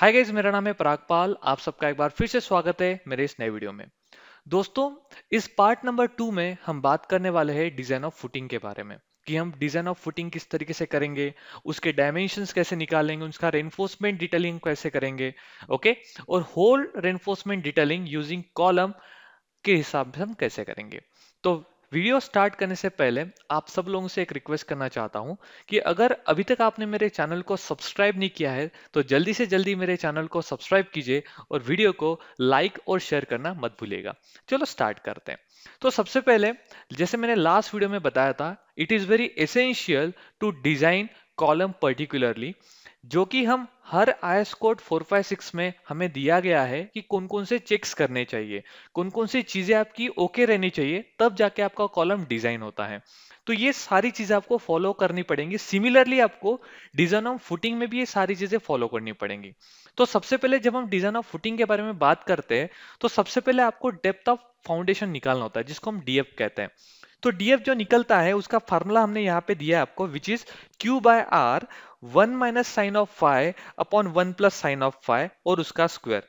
Hi guys मेरा नाम है पराग आप सबका एक बार फिर से स्वागत है मेरे इस नए वीडियो में दोस्तों इस पार्ट नंबर टू में हम बात करने वाले हैं डिजाइन ऑफ फुटिंग के बारे में कि हम डिजाइन ऑफ फुटिंग किस तरीके से करेंगे उसके डायमेंशन कैसे निकालेंगे उसका रेनफोर्समेंट डिटेलिंग कैसे करेंगे ओके और whole reinforcement detailing using column के हिसाब से हम कैसे करेंगे तो वीडियो स्टार्ट करने से पहले आप सब लोगों से एक रिक्वेस्ट करना चाहता हूं कि अगर अभी तक आपने मेरे चैनल को सब्सक्राइब नहीं किया है तो जल्दी से जल्दी मेरे चैनल को सब्सक्राइब कीजिए और वीडियो को लाइक और शेयर करना मत भूलिएगा चलो स्टार्ट करते हैं तो सबसे पहले जैसे मैंने लास्ट वीडियो में बताया था it is very essential to design column particularly जो कि हम हर I S code four five six में हमें दिया गया है कि कौन कौन से चेक्स करने चाहिए कौन कौन सी चीजें आपकी ओके रहनी चाहिए तब जाके आपका कॉलम डिजाइन होता है तो ये सारी चीजें आपको फॉलो करनी पड़ेंगी सिमिलरली आपको डिजाइन ऑफ फुटिंग में भी ये सारी चीजें फॉलो करनी पड़ेंगी तो सबसे पहले जब हम डिजाइन ऑफ फुटिंग के बारे में बात करते हैं तो सबसे पहले आपको डेप्थ ऑफ फाउंडेशन निकालना होता है जिसको हम डीएफ कहते हैं तो डीएफ जो निकलता है उसका फॉर्मूला हमने यहाँ पे दिया है आपको which is q by r one minus sine of five upon one plus sine of five और उसका स्क्वायर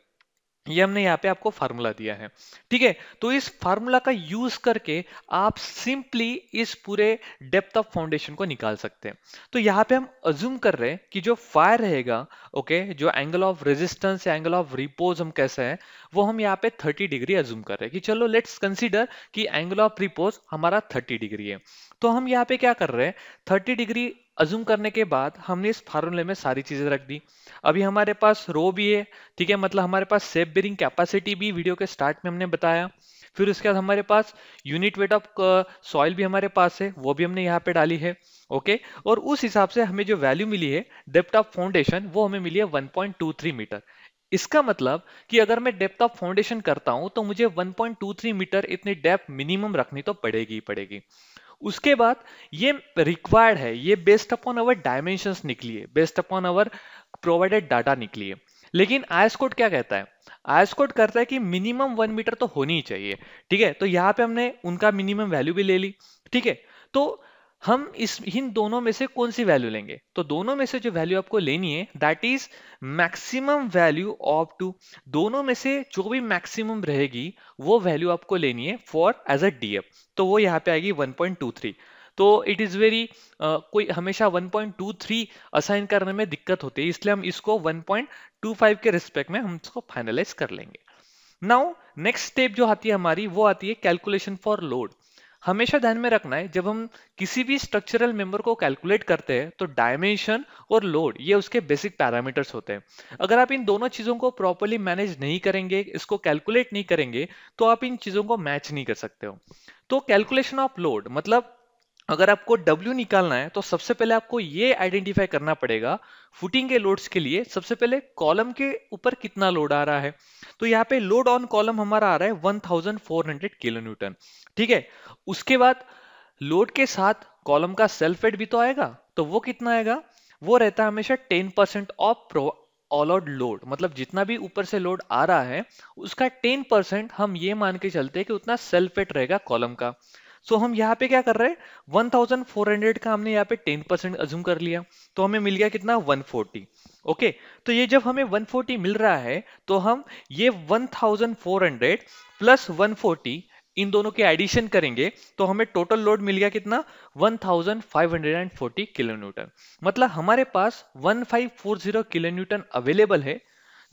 ये हमने यहाँ पे आपको फार्मूला दिया है ठीक है तो इस फार्मूला का यूज करके आप सिंपली इस पूरे डेप्थ ऑफ फाउंडेशन को निकाल सकते हैं तो यहाँ पे हम अज्यूम कर रहे हैं कि जो फायर रहेगा ओके जो एंगल ऑफ रेजिस्टेंस या एंगल ऑफ रिपोज हम कैसे है वो हम यहाँ पे 30 डिग्री अज्यूम कर रहे हैं कि चलो लेट्स कंसिडर कि एंगल ऑफ रिपोज हमारा थर्टी डिग्री है तो हम यहाँ पे क्या कर रहे हैं थर्टी डिग्री अजूम करने के बाद हमने इस फार्मूले में सारी चीजें रख दी अभी हमारे पास रो भी है ठीक है मतलब हमारे पास सेप बेरिंग कैपेसिटी भी वीडियो के स्टार्ट में हमने बताया फिर उसके बाद हमारे पास यूनिट वेट ऑफ सॉइल भी हमारे पास है वो भी हमने यहाँ पे डाली है ओके और उस हिसाब से हमें जो वैल्यू मिली है डेप्थ ऑफ फाउंडेशन वो हमें मिली है 1.23 मीटर इसका मतलब कि अगर मैं डेप्थ ऑफ फाउंडेशन करता हूं तो मुझे 1.23 मीटर इतनी डेप्थ मिनिमम रखनी तो पड़ेगी ही पड़ेगी उसके बाद ये रिक्वायर्ड है ये बेस्ड अपॉन अवर डायमेंशन निकली है based upon our provided data निकली है लेकिन आयस कोड क्या कहता है आयस कोड करता है कि मिनिमम वन मीटर तो होनी ही चाहिए ठीक है तो यहाँ पे हमने उनका मिनिमम वैल्यू भी ले ली ठीक है तो हम इस इन दोनों में से कौन सी वैल्यू लेंगे तो दोनों में से जो वैल्यू आपको लेनी है that is maximum value of two दोनों में से जो भी मैक्सिमम रहेगी वो वैल्यू आपको लेनी है फॉर एज अ डीएफ तो वो यहाँ पे आएगी 1.23 तो इट इज़ वेरी कोई हमेशा 1.23 असाइन करने में दिक्कत होती है इसलिए हम इसको 1.25 के रिस्पेक्ट में हम इसको फाइनलाइज कर लेंगे नाउ नेक्स्ट स्टेप जो आती है हमारी वो आती है कैलकुलेशन फॉर लोड हमेशा ध्यान में रखना है जब हम किसी भी स्ट्रक्चरल मेंबर को कैलकुलेट करते हैं तो डायमेंशन और लोड ये उसके बेसिक पैरामीटर्स होते हैं अगर आप इन दोनों चीज़ों को प्रॉपरली मैनेज नहीं करेंगे इसको कैलकुलेट नहीं करेंगे तो आप इन चीज़ों को मैच नहीं कर सकते हो तो कैलकुलेशन ऑफ लोड मतलब अगर आपको W निकालना है तो सबसे पहले आपको ये आइडेंटिफाई करना पड़ेगा फुटिंग के लोड्स के लिए सबसे पहले कॉलम के ऊपर कितना लोड आ रहा है तो यहाँ पे लोड ऑन कॉलम हमारा आ रहा है 1400 किलो न्यूटन ठीक है उसके बाद लोड के साथ कॉलम का सेल्फ एड भी तो आएगा तो वो कितना आएगा वो रहता है हमेशा ten percent of pro all out load मतलब जितना भी ऊपर से लोड आ रहा है उसका परसेंट हम ये मान के चलते हैं कि उतना सेल्फ वेट रहेगा कॉलम का सो हम यहाँ पे क्या कर रहे हैं 1400 का हमने यहाँ पे 10 परसेंट अज्यूम कर लिया तो हमें मिल गया कितना 140 ओके okay, तो ये जब हमें 140 मिल रहा है तो हम ये 1400 प्लस 140 इन दोनों के एडिशन करेंगे तो हमें टोटल लोड मिल गया कितना 1540 किलो न्यूटन मतलब हमारे पास 1540 किलो न्यूटन अवेलेबल है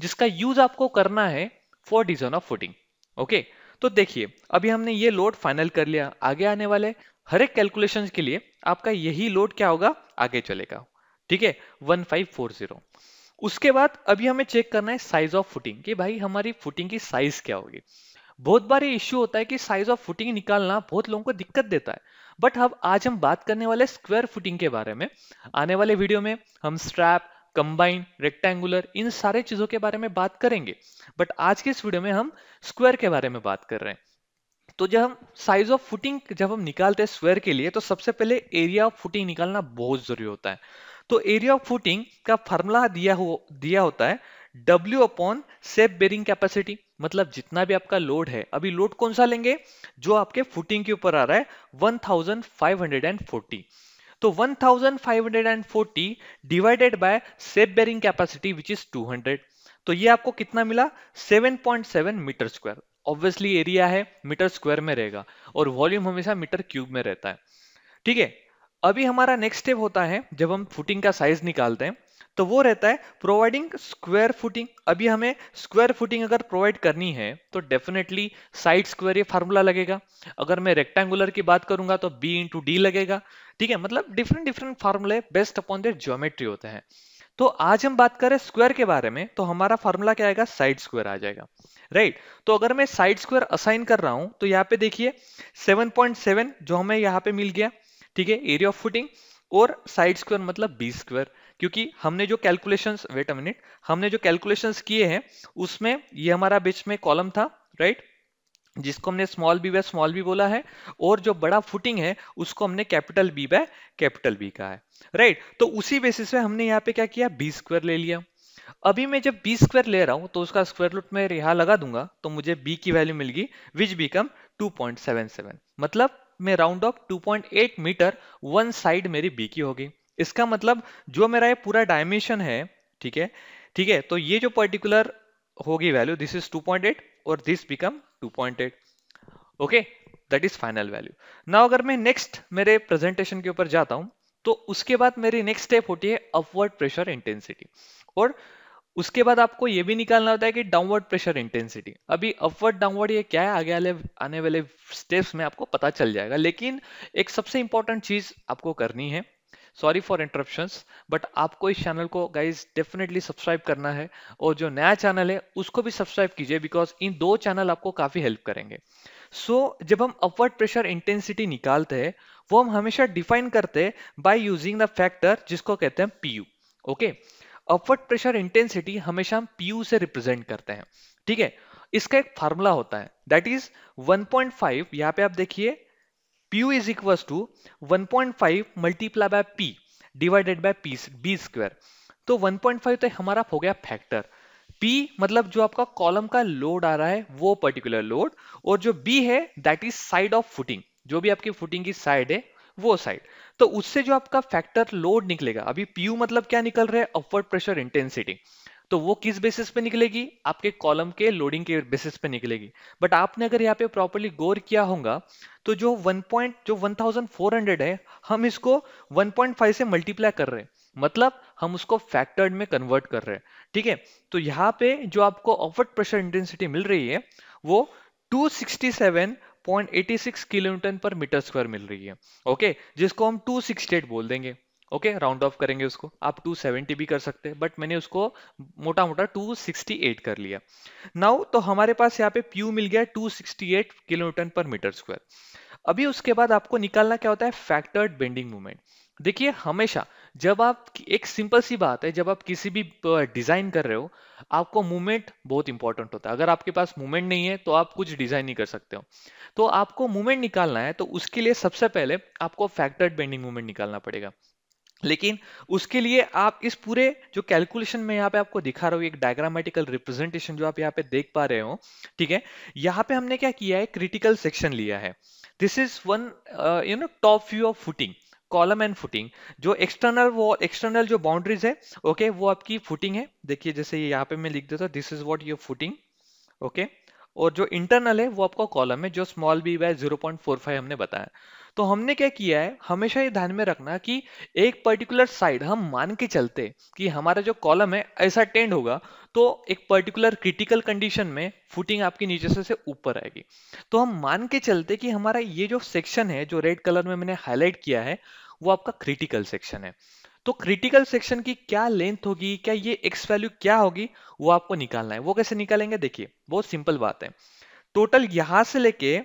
जिसका यूज आपको करना है for design of footing okay okay? तो देखिए अभी हमने ये लोड फाइनल कर लिया आगे आने वाले हर एक कैलकुलेशन के लिए आपका यही लोड क्या होगा आगे चलेगा ठीक है 1540 उसके बाद अभी हमें चेक करना है साइज ऑफ फुटिंग कि भाई हमारी फुटिंग की साइज क्या होगी बहुत बार ये इश्यू होता है कि साइज ऑफ फुटिंग निकालना बहुत लोगों को दिक्कत देता है बट अब आज हम बात करने वाले स्क्वायर फुटिंग के बारे में आने वाले वीडियो में हम स्ट्रैप कंबाइन रेक्टेंगुलर इन सारे चीजों के बारे में बात करेंगे बट आज के इस वीडियो में हम स्क्वायर के बारे में बात कर रहे हैं तो जब हम साइज ऑफ फुटिंग जब हम निकालते हैं स्क्वायर के लिए तो सबसे पहले एरिया ऑफ फुटिंग निकालना बहुत जरूरी होता है तो एरिया ऑफ फुटिंग का फॉर्मूला दिया हो दिया होता है W upon safe bearing capacity मतलब जितना भी आपका लोड है अभी लोड कौन सा लेंगे जो आपके फुटिंग के ऊपर आ रहा है 1540 तो 1540 divided by safe bearing capacity which is 200 तो ये आपको कितना मिला 7.7 मीटर स्क्वायर ऑब्वियसली एरिया है मीटर स्क्वायर में रहेगा और वॉल्यूम हमेशा मीटर क्यूब में रहता है ठीक है अभी हमारा नेक्स्ट स्टेप होता है जब हम फुटिंग का साइज निकालते हैं तो वो रहता है प्रोवाइडिंग स्क्वायर फुटिंग अभी हमें स्क्वायर फुटिंग अगर प्रोवाइड करनी है तो डेफिनेटली साइड स्क्वायर ये फार्मूला लगेगा अगर मैं रेक्टेंगुलर की बात करूंगा तो बी इंटू डी लगेगा ठीक है मतलब डिफरेंट डिफरेंट फार्मूले बेस्ट अपॉन देर ज्योमेट्री होते हैं तो आज हम बात करें स्क्वायर के बारे में तो हमारा फार्मूला क्या आएगा साइड स्क्वायर आ जाएगा राइट right. तो अगर मैं साइड स्क्वायर असाइन कर रहा हूं तो यहाँ पे देखिए 7.7 जो हमें यहाँ पे मिल गया ठीक है एरिया ऑफ फुटिंग और साइड स्क्वायर मतलब बी स्क्वायर क्योंकि हमने जो कैलकुलेशंस वेट अ मिनट हमने जो कैलकुलेशंस किए हैं उसमें ये हमारा बीच में कॉलम था राइट जिसको हमने small B by small B बोला है और जो बड़ा फुटिंग है उसको हमने capital B by capital B कहा है राइट तो उसी बेसिस पे हमने यहाँ पे क्या किया बी स्क्वायर ले लिया अभी मैं जब बी स्क्वायर ले रहा हूं तो उसका स्क्वायर रूट में रिहा लगा दूंगा तो मुझे बी की वैल्यू मिल गई विच बिकम सेवन मतलब में round off 2.8 metre one side मेरी बी की होगी इसका मतलब जो मेरा ये पूरा डायमेंशन है ठीक है ठीक है तो ये जो पर्टिकुलर होगी वैल्यू दिस इज 2.8 और this become 2.8 okay that is final value now अगर मैं नेक्स्ट मेरे प्रेजेंटेशन के ऊपर जाता हूं तो उसके बाद मेरी नेक्स्ट स्टेप होती है अपवर्ड प्रेशर इंटेंसिटी और उसके बाद आपको ये भी निकालना होता है कि डाउनवर्ड प्रेशर इंटेंसिटी अभी अपवर्ड डाउनवर्ड ये क्या है आगे वाले आने वाले स्टेप्स में आपको पता चल जाएगा लेकिन एक सबसे इंपॉर्टेंट चीज आपको करनी है सॉरी फॉर इंटरप्शन बट आपको इस चैनल को गाइज डेफिनेटली सब्सक्राइब करना है और जो नया चैनल है उसको भी सब्सक्राइब कीजिए बिकॉज इन दो चैनल आपको काफ़ी हेल्प करेंगे सो so, जब हम अपवर्ड प्रेशर इंटेंसिटी निकालते हैं वो हम हमेशा डिफाइन करते हैं बाय यूजिंग द फैक्टर जिसको कहते हैं P okay okay? Upward pressure intensity हमेशा हम पीयू से रिप्रेजेंट करते हैं ठीक है इसका एक फार्मूला होता है दैट इज 1.5 पॉइंट यहाँ पे आप देखिए PU is equal to 1.5 point five multiply by P divided by P B square तो 1.5 पॉइंट तो हमारा हो गया फैक्टर P मतलब जो आपका कॉलम का लोड आ रहा है वो पर्टिकुलर लोड और जो B है that is side of footing जो भी आपकी फुटिंग की साइड है वो साइड तो उससे जो आपका फैक्टर लोड निकलेगा अभी पीयू मतलब क्या निकल रहा है अपवर्ड प्रेशर इंटेंसिटी तो वो किस बेसिस पे निकलेगी आपके कॉलम के लोडिंग के बेसिस पे निकलेगी बट आपने अगर यहाँ पे प्रॉपरली गौर किया होगा तो जो वन पॉइंट जो वन थाउजेंड फोर हंड्रेड है हम इसको वन पॉइंट फाइव से मल्टीप्लाई कर रहे हैं मतलब हम उसको फैक्टर्ड में कन्वर्ट कर रहे हैं ठीक है तो यहाँ पे जो आपको ऑफर्ड प्रेशर इंटेंसिटी मिल रही है वो two sixty seven 0.86 kilo newton पर मीटर स्क्वायर मिल रही है ओके जिसको हम 268 बोल देंगे ओके राउंड ऑफ करेंगे उसको आप 270 भी कर सकते हैं बट मैंने उसको मोटा मोटा 268 कर लिया नाउ तो हमारे पास यहाँ पे प्यू मिल गया 268 किलो न्यूटन पर मीटर स्क्वायर अभी उसके बाद आपको निकालना क्या होता है फैक्टर्ड बेंडिंग मूवमेंट देखिए हमेशा जब आप एक सिंपल सी बात है जब आप किसी भी डिजाइन कर रहे हो आपको मूवमेंट बहुत इंपॉर्टेंट होता है अगर आपके पास मूवमेंट नहीं है तो आप कुछ डिजाइन नहीं कर सकते हो तो आपको मूवमेंट निकालना है तो उसके लिए सबसे पहले आपको फैक्टर्ड बेंडिंग मूवमेंट निकालना पड़ेगा लेकिन उसके लिए आप इस पूरे जो कैलकुलेशन में यहाँ पे आपको दिखा रहा हूँ एक डायग्रामेटिकल रिप्रेजेंटेशन जो आप यहाँ पे देख पा रहे हो ठीक है यहाँ पे हमने क्या किया है क्रिटिकल सेक्शन लिया है this is one you know top view of footing column and footing जो एक्सटर्नल वो एक्सटर्नल जो बाउंड्रीज है ओके okay, वो आपकी फुटिंग है देखिए जैसे यहाँ पे मैं लिख देता हूँ this is what your footing okay और जो इंटरनल है वो आपका कॉलम है जो small B by zero point four five हमने बताया तो हमने क्या किया है हमेशा ये ध्यान में रखना कि एक पर्टिकुलर साइड हम मान के चलते कि हमारा जो कॉलम है ऐसा टेंड होगा तो एक पर्टिकुलर क्रिटिकल कंडीशन में फुटिंग आपकी नीचे से, से ऊपर आएगी तो हम मान के चलते कि हमारा ये जो सेक्शन है जो रेड कलर में मैंने हाईलाइट किया है वो आपका क्रिटिकल सेक्शन है तो क्रिटिकल सेक्शन की क्या लेंथ होगी क्या ये एक्स वैल्यू क्या होगी वो आपको निकालना है वो कैसे निकालेंगे देखिए बहुत सिंपल बात है टोटल यहां से लेके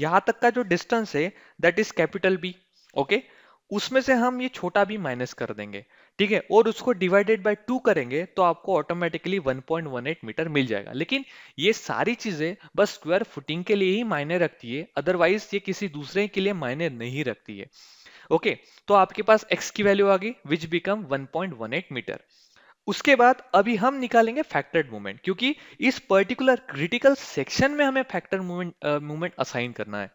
यहां तक का जो डिस्टेंस है that is capital B okay उसमें से हम ये छोटा भी माइनस कर देंगे ठीक है और उसको डिवाइडेड बाय टू करेंगे तो आपको ऑटोमेटिकली 1.18 मीटर मिल जाएगा लेकिन ये सारी चीजें बस स्क्वायर फुटिंग के लिए ही मायने रखती है अदरवाइज ये किसी दूसरे के लिए मायने नहीं रखती है ओके तो आपके पास एक्स की वैल्यू आ गई विच बिकम वन मीटर उसके बाद अभी हम निकालेंगे फैक्टर्ड मूवमेंट क्योंकि इस पर्टिकुलर क्रिटिकल सेक्शन में हमें फैक्टर मूवमेंट मूवमेंट असाइन करना है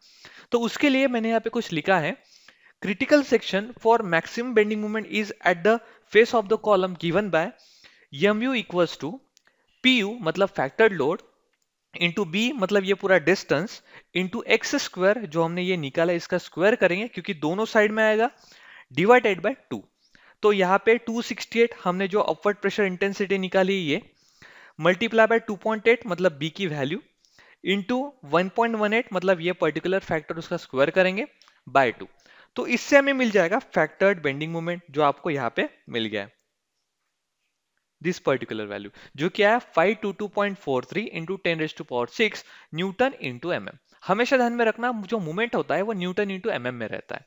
तो उसके लिए मैंने यहाँ पे कुछ लिखा है critical section for maximum bending movement is at the face of the column given by M U equals to P U मतलब फैक्टर्ड लोड इंटू बी मतलब ये पूरा डिस्टेंस इंटू एक्स स्क्वायर जो हमने ये निकाला इसका स्क्वायर करेंगे क्योंकि दोनों साइड में आएगा डिवाइडेड बाय टू तो यहाँ पे 268 हमने जो अपवर्ड प्रेशर इंटेंसिटी निकाली ये मल्टीप्लाई बाय 2.8 मतलब बी की वैल्यू इंटू वन मतलब ये पर्टिकुलर फैक्टर उसका स्क्वायर करेंगे बाय टू तो इससे हमें मिल जाएगा फैक्टर्ड बेंडिंग मोमेंट जो आपको यहाँ पे मिल गया है दिस पर्टिकुलर वैल्यू जो क्या है five two two point four three into ten raise to power six newton into M हमेशा ध्यान में रखना जो मूवमेंट होता है वो न्यूटन इंटू एम में रहता है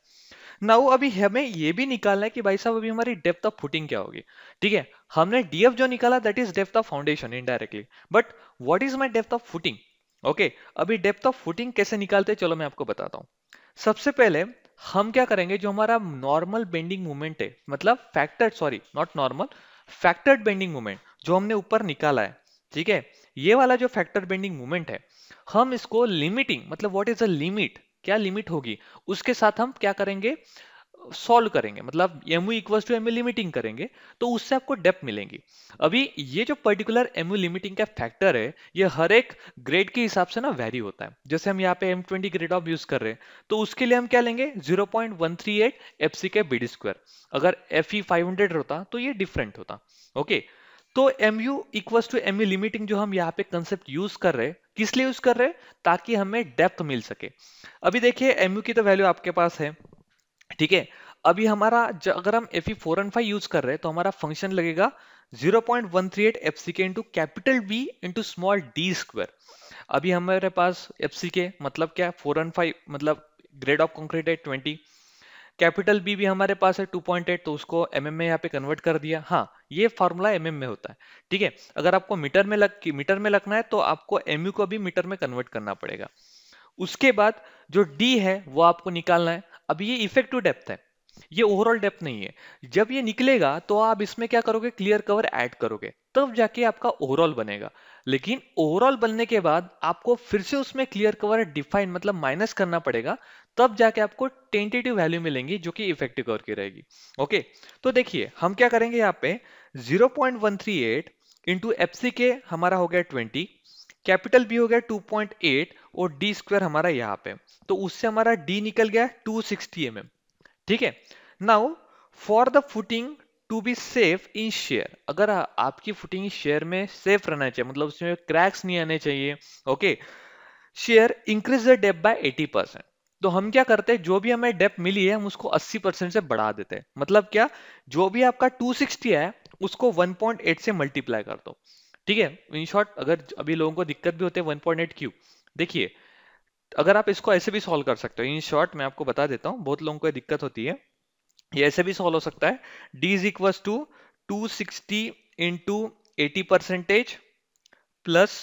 नाउ अभी हमें ये भी निकालना है कि भाई साहब अभी हमारी डेप्थ ऑफ फुटिंग क्या होगी ठीक है हमने डीएफ जो निकाला that is depth of foundation indirectly but what is my depth of footing okay अभी डेप्थ ऑफ फुटिंग कैसे निकालते हैं चलो मैं आपको बताता हूँ सबसे पहले हम क्या करेंगे जो हमारा नॉर्मल बेंडिंग मूवमेंट है मतलब factored sorry not normal factored bending movement जो हमने ऊपर निकाला है ठीक है ये वाला जो फैक्टर बेंडिंग मूवमेंट है हम इसको लिमिटिंग मतलब व्हाट इज अ लिमिट क्या लिमिट होगी उसके साथ हम क्या करेंगे सॉल्व करेंगे मतलब MU equal to MU limiting करेंगे तो उससे आपको डेप्थ मिलेंगी अभी ये जो पर्टिकुलर एमयू लिमिटिंग का फैक्टर है ये हर एक ग्रेड के हिसाब से ना वेरी होता है जैसे हम यहाँ पे M twenty grade of use कर रहे हैं तो उसके लिए हम क्या लेंगे 0.138 point one three eight F C K B D square अगर एफ ई फाइव हंड्रेड होता तो ये डिफरेंट होता ओके okay? तो M U equals to M U limiting जो हम यहाँ पे कंसेप्ट यूज कर रहे हैं किस लिए यूज कर रहे हैं ताकि हमें डेप्थ मिल सके अभी देखिए एम यू की तो वैल्यू आपके पास है ठीक है अभी हमारा अगर हम F four and five use कर रहे हैं तो हमारा फंक्शन लगेगा 0.138 F C K into capital B into small D square अभी हमारे पास एफ सी के मतलब क्या फोर एंड फाइव मतलब ग्रेड ऑफ कॉन्क्रीट है ट्वेंटी कैपिटल बी भी हमारे पास है 2.8 तो उसको एम mm में यहाँ पे कन्वर्ट कर दिया हाँ ये फॉर्मूला एम mm में होता है ठीक है अगर आपको मीटर में लग मीटर में लगना है तो आपको एमयू को भी मीटर में कन्वर्ट करना पड़ेगा उसके बाद जो डी है वो आपको निकालना है अब ये इफेक्टिव डेप्थ है ये ओवरऑल डेप्थ नहीं है जब ये निकलेगा तो आप इसमें क्या करोगे क्लियर कवर ऐड करोगे तब जाके आपका ओवरऑल बनेगा लेकिन ओवरऑल बनने के बाद आपको फिर से उसमें क्लियर कवर डिफाइन मतलब माइनस करना पड़ेगा तब जाके आपको टेंटेटिव वैल्यू मिलेंगी जो कि इफेक्टिव कवर की रहेगी ओके तो देखिए हम क्या करेंगे यहाँ पे zero point one three eight into K हमारा हो गया ट्वेंटी कैपिटल बी हो गया एट और डी स्क्वायर हमारा यहाँ पे तो उससे हमारा डी निकल गया टू सिक्सटी ठीक है now for the footing to be safe in shear अगर आपकी फुटिंग शेयर में सेफ रहना चाहिए मतलब उसमें क्रैक्स नहीं आने चाहिए okay shear increase the depth by 80 percent तो हम क्या करते हैं जो भी हमें डेप मिली है हम उसको 80 परसेंट से बढ़ा देते हैं मतलब क्या जो भी आपका 260 है उसको 1.8 से मल्टीप्लाई कर दो ठीक है इन शॉर्ट अगर अभी लोगों को दिक्कत भी होती है 1.8 क्यू देखिए अगर आप इसको ऐसे भी सॉल्व कर सकते हो इन शॉर्ट मैं आपको बता देता हूँ बहुत लोगों को दिक्कत होती है ये ऐसे भी सॉल्व हो सकता है D is equal to two sixty into eighty percentage plus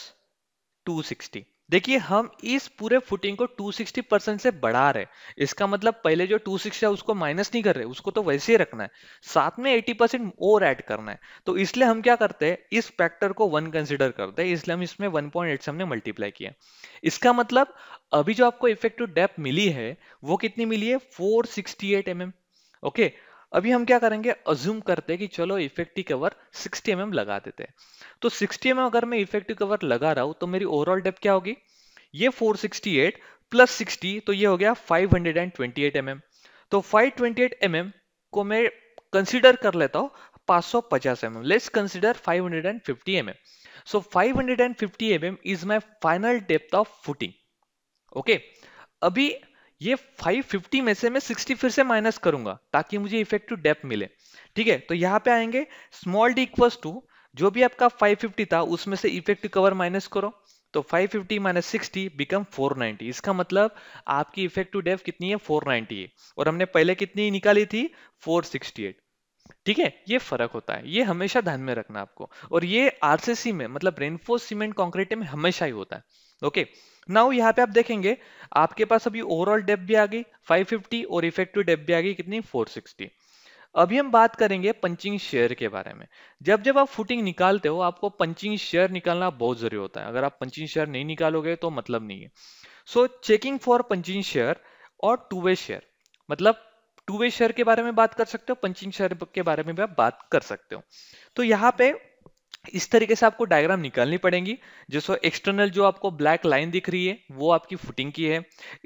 two sixty देखिए हम इस पूरे फुटिंग को 260 परसेंट से बढ़ा रहे इसका मतलब पहले जो 260 है उसको माइनस नहीं कर रहे उसको तो वैसे ही रखना है साथ में 80 परसेंट और ऐड करना है तो इसलिए हम क्या करते हैं इस फैक्टर को वन कंसिडर करते हैं इसलिए हम इसमें 1.8 से हमने मल्टीप्लाई किया इसका मतलब अभी जो आपको इफेक्टिव डेप मिली है वो कितनी मिली है four sixty eight M M okay अभी हम क्या करेंगे अज्यूम करते हैं कि चलो इफेक्टिव कवर 60 एम mm लगा देते हैं तो 60 एम mm अगर मैं इफेक्टिव कवर लगा रहा हूं तो मेरी ओवरऑल डेप क्या होगी ये 468 प्लस 60 तो ये हो गया 528 हंड्रेड mm. तो 528 mm को मैं कंसीडर कर लेता हूँ 550 M so five hundred and fifty M M is my final depth of footing okay अभी ये 550 में से मैं 60 फिर से माइनस करूंगा ताकि मुझे इफेक्टिव डेप्थ मिले ठीक है तो यहाँ पे आएंगे स्मॉल डी इक्वल्स टू जो भी आपका 550 था उसमें से इफेक्टिव कवर माइनस करो तो 550 fifty minus sixty become four इसका मतलब आपकी इफेक्टिव डेफ कितनी है 490 है और हमने पहले कितनी निकाली थी 468 ठीक है ये फर्क होता है ये हमेशा ध्यान में रखना आपको और ये आरसीसी में मतलब रेनफोर्स सीमेंट कॉन्क्रीट में हमेशा ही होता है ओके नाउ यहाँ पे आप देखेंगे आपके पास अभी ओवरऑल डेप भी आ गई 550 और इफेक्टिव डेप भी आ गई कितनी 460 अभी हम बात करेंगे पंचिंग शेयर के बारे में जब जब आप फुटिंग निकालते हो आपको पंचिंग शेयर निकालना बहुत जरूरी होता है अगर आप पंचिंग शेयर नहीं निकालोगे तो मतलब नहीं है so checking for punching shear और टू वे शेयर मतलब टू वे शेयर के बारे में बात कर सकते हो पंचिंग शेयर के बारे में भी आप बात कर सकते हो तो यहाँ पे इस तरीके से आपको डायग्राम निकालनी पड़ेगी जिसको एक्सटर्नल जो आपको ब्लैक लाइन दिख रही है वो आपकी फुटिंग की है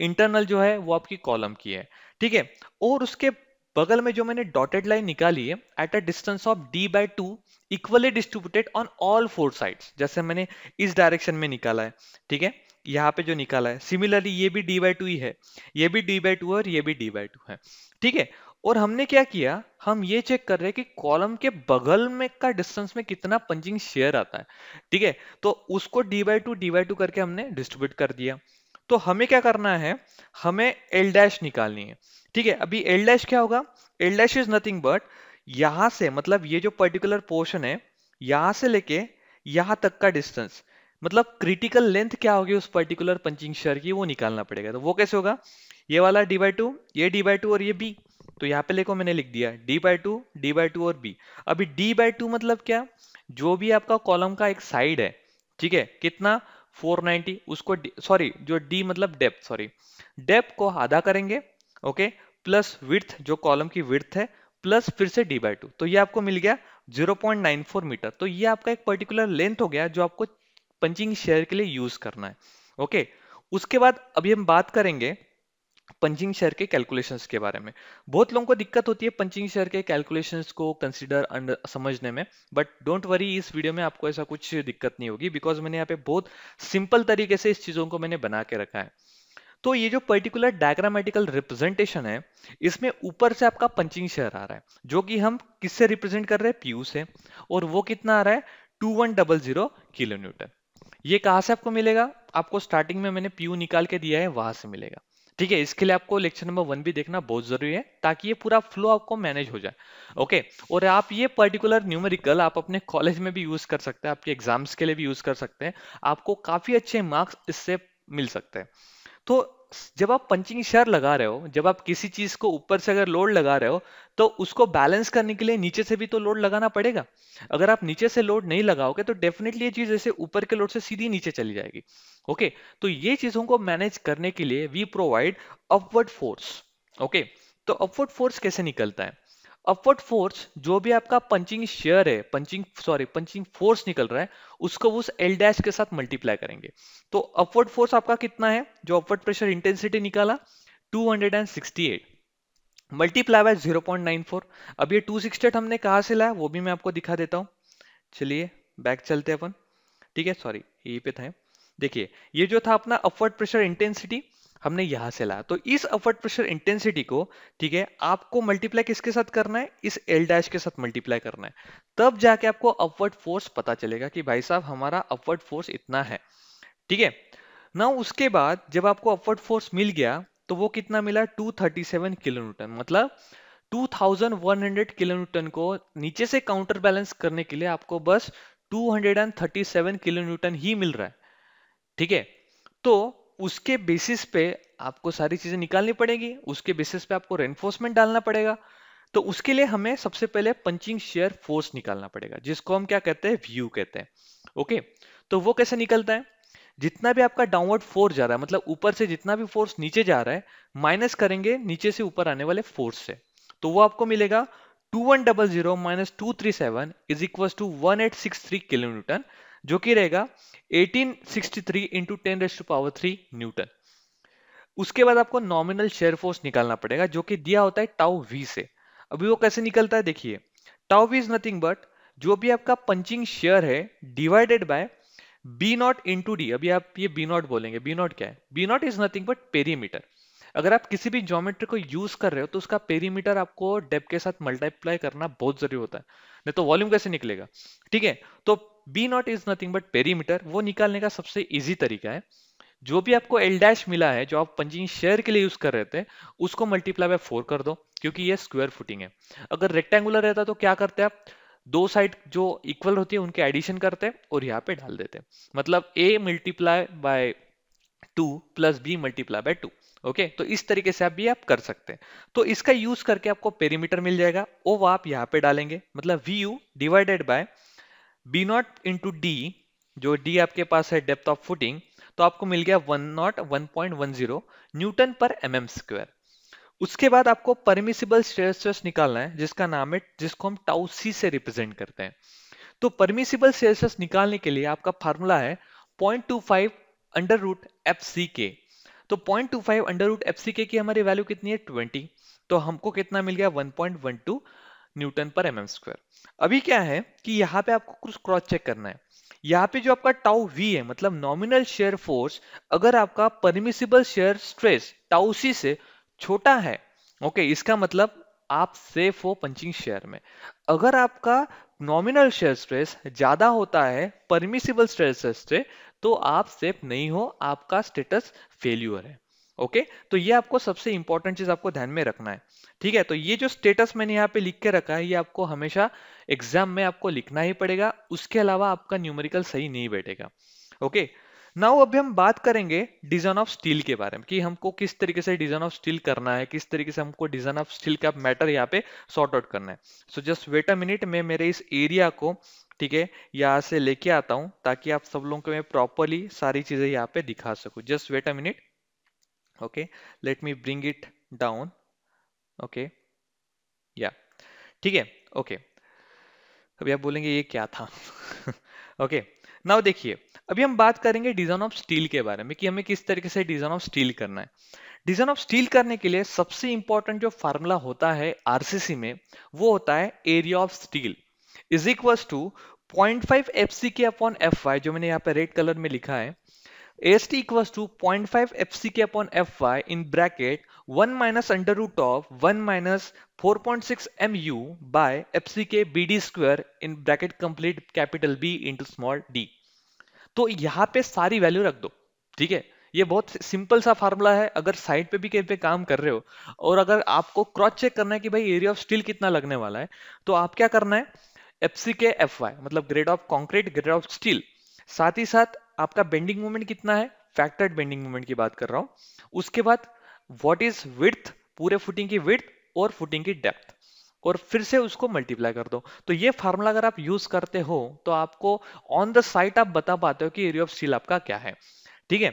इंटरनल जो है वो आपकी कॉलम की है ठीक है और उसके बगल में जो मैंने डॉटेड लाइन निकाली है at a distance of D by two equally distributed on all four sides जैसे मैंने इस डायरेक्शन में निकाला है ठीक है यहाँ पे जो निकाला है सिमिलरली ये भी डी बाई टू ही है ये भी डी बाई टू है और ये भी डी बाई टू है ठीक है और हमने क्या किया हम ये चेक कर रहे हैं कि कॉलम के बगल में का डिस्टेंस में कितना पंचिंग शेयर आता है ठीक है तो उसको D by two D by two करके हमने डिस्ट्रीब्यूट कर दिया तो हमें क्या करना है हमें एल डैश निकालनी है ठीक है अभी एल डैश क्या होगा L dash is nothing but यहां से मतलब ये जो पर्टिकुलर पोर्शन है यहां से लेके यहां तक का डिस्टेंस मतलब क्रिटिकल लेंथ क्या होगी उस पर्टिकुलर पंचिंग शेयर की वो निकालना पड़ेगा तो वो कैसे होगा ये वाला डी बाई टू ये डी बाई टू और ये बी तो यहाँ पे देखो मैंने लिख दिया D by two D by two और बी अभी डी बाय टू मतलब क्या जो भी आपका कॉलम का एक साइड है ठीक है कितना 490 उसको सॉरी जो d मतलब डेप्थ सॉरी डेप्थ को आधा करेंगे ओके प्लस विर्थ जो कॉलम की विर्थ है प्लस फिर से डी बाय टू तो ये आपको मिल गया 0.94 मीटर तो ये आपका एक पर्टिकुलर लेंथ हो गया जो आपको पंचिंग शेयर के लिए यूज करना है ओके उसके बाद अभी हम बात करेंगे पंचिंग शेयर के कैलकुलेशन के बारे में बहुत लोगों को दिक्कत होती है पंचिंग शेयर के कैलकुलेशन को कंसिडर समझने में बट डोंट वरी इस वीडियो में आपको ऐसा कुछ दिक्कत नहीं होगी बिकॉज मैंने यहाँ पे बहुत सिंपल तरीके से इस चीज़ों को मैंने बना के रखा है तो ये जो पर्टिकुलर डायग्रामेटिकल रिप्रेजेंटेशन है इसमें ऊपर से आपका पंचिंग शेयर आ रहा है जो कि हम किससे रिप्रेजेंट कर रहे हैं पीयू से और वो कितना आ रहा है two one double zero kilo newton ये कहाँ से आपको मिलेगा आपको स्टार्टिंग में मैंने पीयू निकाल के दिया है वहां से मिलेगा ठीक है इसके लिए आपको लेक्चर नंबर वन भी देखना बहुत जरूरी है ताकि ये पूरा फ्लो आपको मैनेज हो जाए ओके और आप ये पर्टिकुलर न्यूमेरिकल आप अपने कॉलेज में भी यूज कर सकते हैं आपके एग्जाम्स के लिए भी यूज कर सकते हैं आपको काफी अच्छे मार्क्स इससे मिल सकते हैं तो जब आप पंचिंग शेयर लगा रहे हो जब आप किसी चीज को ऊपर से अगर लोड लगा रहे हो तो उसको बैलेंस करने के लिए नीचे से भी तो लोड लगाना पड़ेगा अगर आप नीचे से लोड नहीं लगाओगे तो डेफिनेटली ये चीज ऐसे ऊपर के लोड से सीधी नीचे चली जाएगी ओके तो ये चीजों को मैनेज करने के लिए we provide upward force okay तो अपवर्ड फोर्स कैसे निकलता है अपवर्ड फोर्स जो भी आपका पंचिंग शेयर है पंचिंग सॉरी पंचिंग फोर्स निकल रहा है उसको उस एल डैश के साथ मल्टीप्लाई करेंगे तो अपवर्ड फोर्स आपका कितना है जो अपवर्ड प्रेशर इंटेंसिटी निकाला 268 मल्टीप्लाई बाय 0.94 अब ये 268 हमने कहा से लाया वो भी मैं आपको दिखा देता हूँ चलिए बैक चलते अपन ठीक है सॉरी यही पे था देखिए ये जो था अपना अपवर्ड प्रेशर इंटेंसिटी हमने यहां से लाया तो इस अपवर्ड प्रेशर इंटेंसिटी को ठीक है आपको मल्टीप्लाई किसके साथ करना है इस एल डैश के साथ मल्टीप्लाई करना है तब जाके आपको अपवर्ड फोर्स पता चलेगा कि भाई साहब हमारा अपवर्ड फोर्स इतना है ठीक है ना उसके बाद जब आपको अपवर्ड फोर्स मिल गया तो वो कितना मिला 237 किलो न्यूटन मतलब 2100 किलो न्यूटन को नीचे से काउंटर बैलेंस करने के लिए आपको बस 237 किलो न्यूटन ही मिल रहा है ठीक है तो उसके बेसिस पे आपको सारी चीजें निकालनी पड़ेगी उसके बेसिस पे आपको रेनफोर्समेंट डालना पड़ेगा तो उसके लिए हमें सबसे पहले पंचिंग शेयर फोर्स निकालना पड़ेगा जिसको हम क्या कहते हैं व्यू कहते हैं ओके तो वो कैसे निकलता है जितना भी आपका डाउनवर्ड फोर्स जा रहा है मतलब ऊपर से जितना भी फोर्स नीचे जा रहा है माइनस करेंगे नीचे से ऊपर आने वाले फोर्स से तो वो आपको मिलेगा two one double zero minus two three seven is equal to one eight six three kilometre जो कि रहेगा 1863 into ten raise to power three newton उसके बाद आपको नॉमिनल शेयर फोर्स निकालना पड़ेगा जो कि दिया होता है टाउ वी से अभी वो कैसे निकलता है देखिए tau V is nothing but जो भी आपका पंचिंग शेयर है divided by B not into D अभी आप ये बी नॉट बोलेंगे बी नॉट क्या है B not is nothing but perimeter अगर आप किसी भी ज्योमेट्री को यूज कर रहे हो तो उसका पेरीमीटर आपको डेप के साथ मल्टीप्लाई करना बहुत जरूरी होता है नहीं तो वॉल्यूम कैसे निकलेगा ठीक है तो B not is nothing but perimeter वो निकालने का सबसे इजी तरीका है जो भी आपको एल डैश मिला है जो आप पंचिंग शेयर के लिए यूज कर रहे थे उसको मल्टीप्लाई बाय फोर कर दो क्योंकि ये स्क्वायर फुटिंग है अगर रेक्टेंगुलर रहता तो क्या करते आप दो साइड जो इक्वल होती है उनके एडिशन करते और यहाँ पे डाल देते मतलब A multiply by two plus B multiply by two okay तो इस तरीके से आप भी आप कर सकते हैं तो इसका यूज करके आपको पेरीमीटर मिल जाएगा वो आप यहाँ पे डालेंगे मतलब V U divided by B not into D जो डी आपके पास है डेप्थ ऑफ फुटिंग तो आपको मिल गया one not one point one zero newton पर एम एम स्क्वेयर उसके बाद आपको परमिसिबल स्ट्रेस स्ट्रेस निकालना है जिसका नाम है जिसको हम टाउ सी से रिप्रेजेंट करते हैं तो परमिसिबल स्ट्रेस स्ट्रेस निकालने के लिए आपका फार्मूला है point two five under root F C K तो point two five under root F C K की हमारी वैल्यू कितनी है ट्वेंटी तो हमको कितना मिल गया one point one two newton पर एम स्क्वायर अभी क्या है कि यहाँ पे आपको कुछ क्रॉस चेक करना है यहाँ पे जो आपका टाउ वी है मतलब नॉमिनल शेयर फोर्स अगर आपका permissible shear stress tau C से छोटा है ओके इसका मतलब आप सेफ हो पंचिंग शेयर में अगर आपका नॉमिनल शेयर स्ट्रेस ज्यादा होता है परमिसिबल स्ट्रेस से तो आप सेफ नहीं हो आपका स्टेटस फेल्यूर है ओके तो ये आपको सबसे इंपॉर्टेंट चीज आपको ध्यान में रखना है ठीक है तो ये जो स्टेटस मैंने यहाँ पे लिख के रखा है ये आपको हमेशा एग्जाम में आपको लिखना ही पड़ेगा उसके अलावा आपका न्यूमेरिकल सही नहीं बैठेगा ओके नाउ अभी हम बात करेंगे डिजाइन ऑफ स्टील के बारे में कि हमको किस तरीके से डिजाइन ऑफ स्टील करना है किस तरीके से हमको डिजाइन ऑफ स्टील का मैटर यहाँ पे सॉर्ट आउट करना है so just wait a minute मैं मेरे इस एरिया को ठीक है यहाँ से लेके आता हूँ ताकि आप सब लोगों को मैं प्रॉपरली सारी चीजें यहाँ पे दिखा सकूँ just wait a minute okay let me bring it down okay yeah. ठीक है ओके okay. अभी आप बोलेंगे ये क्या था ओके okay. नाउ देखिए अभी हम बात करेंगे डिजाइन ऑफ स्टील के बारे में कि हमें किस तरीके से डिजाइन ऑफ स्टील करना है डिजाइन ऑफ स्टील करने के लिए सबसे इंपॉर्टेंट जो फार्मूला होता है आरसीसी में वो होता है area of steel is equal to 0.5 F C K upon F Y जो मैंने यहाँ पे रेड कलर में लिखा है AST equals to 0.5 FCK upon FY in bracket 1 minus under root of 1 minus 4.6 MU by FCK BD square in bracket complete capital B into small D तो यहाँ पे सारी वैल्यू रख दो ठीक है ये बहुत सिंपल सा फार्मूला है अगर साइड पे भी कहीं पे काम कर रहे हो और अगर आपको क्रॉस चेक करना है कि भाई एरिया ऑफ स्टील कितना लगने वाला है तो आप क्या करना है F C K F Y मतलब grade of concrete grade of steel साथ ही साथ आपका बेंडिंग मूवमेंट कितना है फैक्टर्ड बेंडिंग मूवमेंट की बात कर रहा हूं उसके बाद व्हाट इज विथ पूरे फुटिंग की विथ और फुटिंग की डेप्थ और फिर से उसको मल्टीप्लाई कर दो तो ये फार्मूला अगर आप यूज करते हो तो आपको ऑन द साइट आप बता पाते हो कि एरिया ऑफ स्टील आपका क्या है ठीक है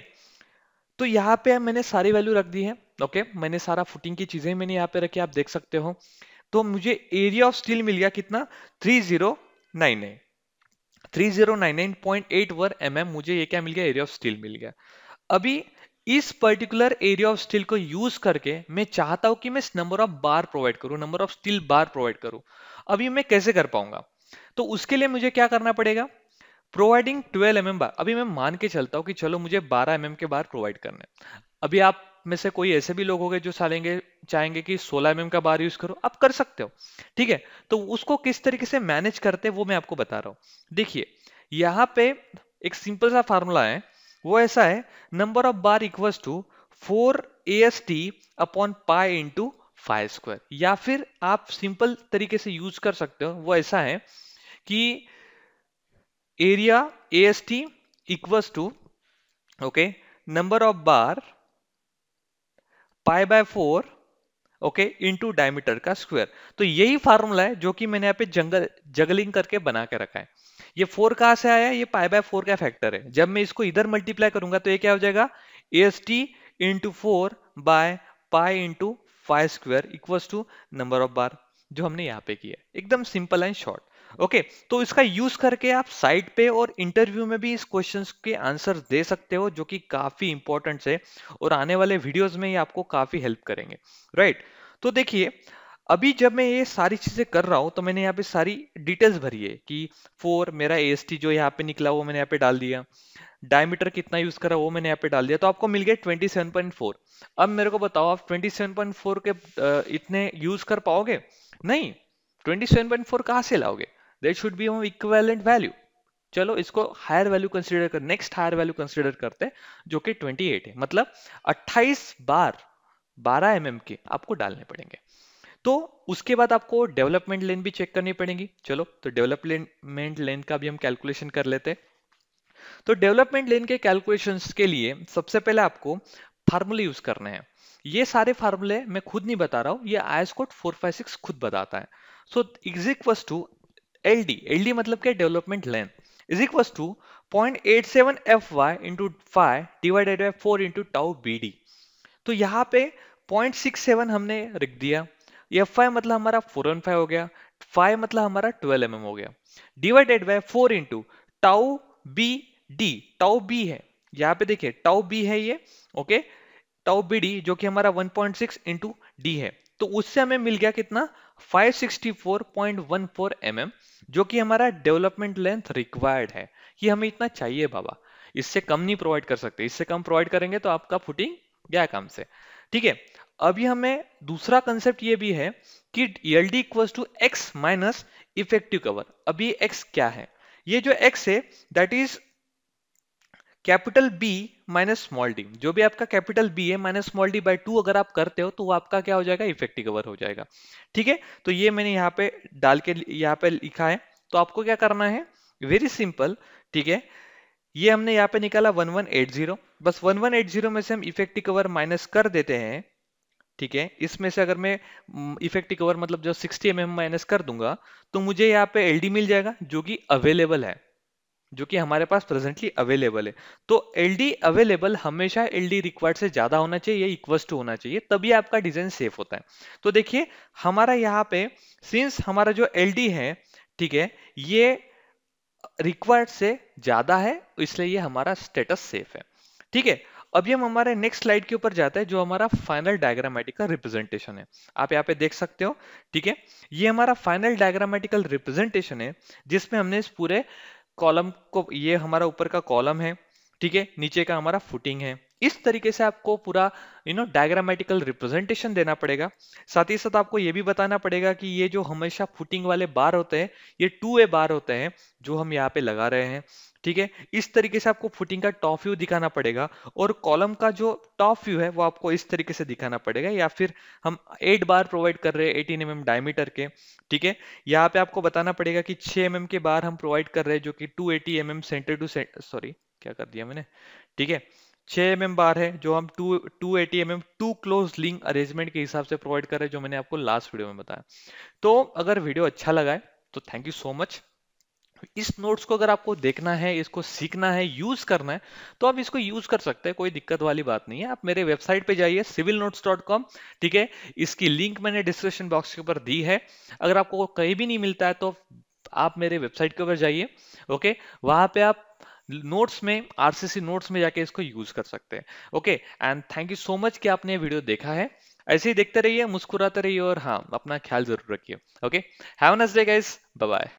तो यहाँ पे मैंने सारी वैल्यू रख दी है ओके मैंने सारा फुटिंग की चीजें मैंने यहाँ पे रखी आप देख सकते हो तो मुझे एरिया ऑफ स्टील मिल गया कितना थ्री जीरो नाइन है 3099.8 वर एमएम mm मुझे ये क्या मिल गया एरिया ऑफ स्टील मिल गया अभी इस पर्टिकुलर एरिया ऑफ स्टील को यूज करके मैं चाहता हूं कि मैं नंबर ऑफ बार प्रोवाइड करूं number of steel bar provide करूं अभी मैं कैसे कर पाऊंगा तो उसके लिए मुझे क्या करना पड़ेगा प्रोवाइडिंग 12 एम mm बार अभी मैं मान के चलता हूं कि चलो मुझे 12 एम mm के बार प्रोवाइड करने अभी आप में से कोई ऐसे भी लोग होंगे जो चाहेंगे चाहेंगे कि 16 एम का बार यूज करो आप कर सकते हो ठीक है तो उसको किस तरीके से मैनेज करते हैं वो मैं आपको बता रहा हूं देखिए यहां पे एक सिंपल सा फार्मूला है वो ऐसा है number of bar equal to four A S T upon pi into five square या फिर आप सिंपल तरीके से यूज कर सकते हो वो ऐसा है कि area A S T equal to okay number of bar pi by four okay into diameter का स्क्वायर तो यही फार्मूला है जो कि मैंने यहाँ पे जंगल जगलिंग करके बना के रखा है ये फोर कहां से आया ये पाई बाय फोर का फैक्टर है जब मैं इसको इधर मल्टीप्लाई करूंगा तो ये क्या हो जाएगा S T into four by pi into five square equals to number of bar जो हमने यहाँ पे किया एकदम simple and short okay okay, तो इसका यूज करके आप साइट पे और इंटरव्यू में भी इस क्वेश्चन के आंसर दे सकते हो जो कि काफी इंपॉर्टेंट है और आने वाले वीडियोस में ये आपको काफी हेल्प करेंगे राइट right? तो देखिए अभी जब मैं ये सारी चीजें कर रहा हूं तो मैंने यहाँ पे सारी डिटेल्स भरी है कि फोर मेरा एस जो यहाँ पे निकला वो मैंने यहाँ पे डाल दिया डायमीटर कितना यूज करा वो मैंने यहाँ पे डाल दिया तो आपको मिल गया ट्वेंटी अब मेरे को बताओ आप ट्वेंटी के इतने यूज कर पाओगे नहीं ट्वेंटी सेवन से लाओगे there should be home equivalent value चलो इसको हायर वैल्यू कंसिडर कर नेक्स्ट हायर वैल्यू कंसिडर करते हैं जो कि 28 है मतलब 28 बार 12 एम mm के आपको डालने पड़ेंगे तो उसके बाद आपको डेवलपमेंट लेन भी चेक करनी पड़ेगी चलो तो डेवलपमेंट लेन का भी हम कैलकुलेशन कर लेते तो डेवलपमेंट लेन के कैलकुलेशन के लिए सबसे पहले आपको फार्मूले यूज करने हैं ये सारे फार्मूले मैं खुद नहीं बता रहा हूं ये I S code four five six खुद बताता है so is equals to L D L D मतलब क्या development length is equal to point eight seven F Y into five divided by four into tau B D तो यहाँ पे point six seven हमने रख दिया एफ फाइव मतलब हमारा फोर वन फाइव हो गया फाइव मतलब हमारा ट्वेल्व एम एम हो गया divided by four into tau B D tau B है यहाँ पे देखिए टाउ बी है ये ओके टाउ बी डी जो कि हमारा one point six into D है तो उससे हमें मिल गया कितना 564.14 सिक्सटी mm जो कि हमारा डेवलपमेंट लेंथ रिक्वायर्ड है ये हमें इतना चाहिए बाबा इससे कम नहीं प्रोवाइड कर सकते इससे कम प्रोवाइड करेंगे तो आपका फुटिंग गया काम से ठीक है अभी हमें दूसरा कंसेप्ट ये भी है कि L D equal to X minus effective cover अभी एक्स क्या है ये जो एक्स है that is capital B minus small D जो भी आपका कैपिटल बी है minus small D by two अगर आप करते हो तो वो आपका क्या हो जाएगा इफेक्टिव कवर हो जाएगा ठीक है तो ये मैंने यहाँ पे डाल के यहाँ पे लिखा है तो आपको क्या करना है वेरी सिंपल ठीक है ये हमने यहाँ पे निकाला 1180 बस 1180 में से हम इफेक्टिव कवर माइनस कर देते हैं ठीक है इसमें से अगर मैं इफेक्टिव कवर मतलब जो 60 एम mm माइनस कर दूंगा तो मुझे यहाँ पे एल मिल जाएगा जो कि अवेलेबल है जो कि हमारे पास प्रेजेंटली अवेलेबल है तो एल डी अवेलेबल हमेशा एल डी रिक्वायर्ड से ज्यादा होना चाहिए या इक्वस टू होना चाहिए तभी आपका डिजाइन सेफ होता है तो देखिए हमारा यहाँ पे सिंस हमारा जो एल डी है ठीक है ये रिक्वायर्ड से ज्यादा है इसलिए ये हमारा स्टेटस सेफ है ठीक है अभी हम हमारे नेक्स्ट स्लाइड के ऊपर जाते हैं जो हमारा फाइनल डायग्रामेटिकल रिप्रेजेंटेशन है आप यहाँ पे देख सकते हो ठीक है ये हमारा फाइनल डायग्रामेटिकल रिप्रेजेंटेशन है जिसमें हमने इस पूरे कॉलम को ये हमारा ऊपर का कॉलम है ठीक है नीचे का हमारा फुटिंग है इस तरीके से आपको पूरा यू नो डायग्रामेटिकल रिप्रेजेंटेशन देना पड़ेगा साथ ही साथ आपको ये भी बताना पड़ेगा कि ये जो हमेशा फुटिंग वाले बार होते हैं ये टू ए बार होते हैं जो हम यहाँ पे लगा रहे हैं ठीक है इस तरीके से आपको फुटिंग का टॉप व्यू दिखाना पड़ेगा और कॉलम का जो टॉप व्यू है वो आपको इस तरीके से दिखाना पड़ेगा या फिर हम एट बार प्रोवाइड कर रहे हैं एटीन एम एम डायमीटर के ठीक है यहाँ पे आपको बताना पड़ेगा कि छह एम mm के बार हम प्रोवाइड कर रहे हैं जो कि two eighty M M centre to centre sorry क्या कर दिया मैंने ठीक है छह एम एम बार है जो हम two two eighty M M to close link arrangement के हिसाब से प्रोवाइड कर रहे हैं जो मैंने आपको लास्ट वीडियो में बताया तो अगर वीडियो अच्छा लगा है तो थैंक यू सो मच इस नोट्स को अगर आपको देखना है इसको सीखना है यूज करना है तो आप इसको यूज कर सकते हैं कोई दिक्कत वाली बात नहीं है आप मेरे वेबसाइट पे जाइए सिविल नोट्स डॉट कॉम ठीक है इसकी लिंक मैंने डिस्क्रिप्शन बॉक्स के ऊपर दी है अगर आपको कहीं भी नहीं मिलता है तो आप मेरे वेबसाइट के ऊपर जाइए ओके वहां पे आप नोट्स में आरसीसी नोट्स में जाके इसको यूज कर सकते हैं okay and thank you so much कि आपने वीडियो देखा है ऐसे ही देखते रहिए मुस्कुराते रहिए और हाँ अपना ख्याल जरूर रखिए okay have nice day guys bye